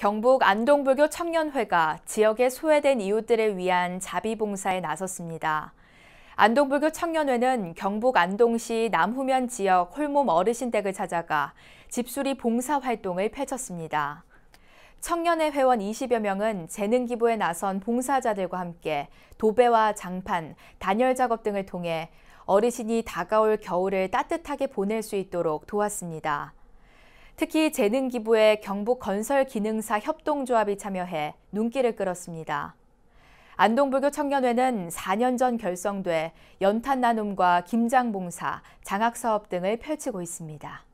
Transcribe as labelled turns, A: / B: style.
A: 경북 안동불교 청년회가 지역의 소외된 이웃들을 위한 자비봉사에 나섰습니다. 안동불교 청년회는 경북 안동시 남후면 지역 홀몸 어르신 댁을 찾아가 집수리 봉사 활동을 펼쳤습니다. 청년회 회원 20여 명은 재능 기부에 나선 봉사자들과 함께 도배와 장판, 단열 작업 등을 통해 어르신이 다가올 겨울을 따뜻하게 보낼 수 있도록 도왔습니다. 특히 재능기부에 경북건설기능사 협동조합이 참여해 눈길을 끌었습니다. 안동불교 청년회는 4년 전 결성돼 연탄 나눔과 김장 봉사, 장학 사업 등을 펼치고 있습니다.